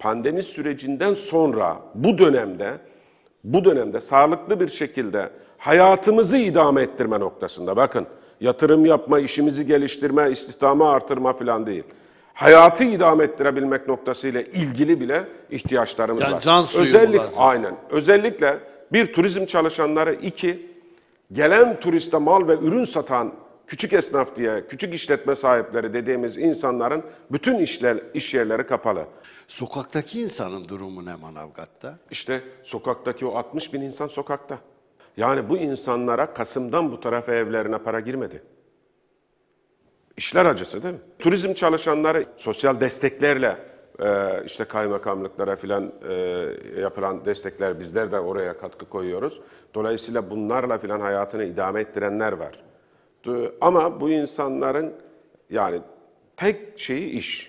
pandemi sürecinden sonra bu dönemde bu dönemde sağlıklı bir şekilde hayatımızı idame ettirme noktasında bakın yatırım yapma, işimizi geliştirme, istihdamı artırma falan değil. Hayatı idame ettirebilmek noktasıyla ilgili bile ihtiyaçlarımız yani var. Can suyu Özellik, lazım. Aynen. Özellikle bir turizm çalışanları, iki gelen turiste mal ve ürün satan küçük esnaf diye, küçük işletme sahipleri dediğimiz insanların bütün işler, iş yerleri kapalı. Sokaktaki insanın durumu ne Manavgat'ta? İşte sokaktaki o 60 bin insan sokakta. Yani bu insanlara Kasım'dan bu tarafa evlerine para girmedi. İşler acısı değil mi? Turizm çalışanları sosyal desteklerle e, işte kaymakamlıklara filan e, yapılan destekler bizler de oraya katkı koyuyoruz. Dolayısıyla bunlarla filan hayatını idame ettirenler var. Ama bu insanların yani tek şeyi iş.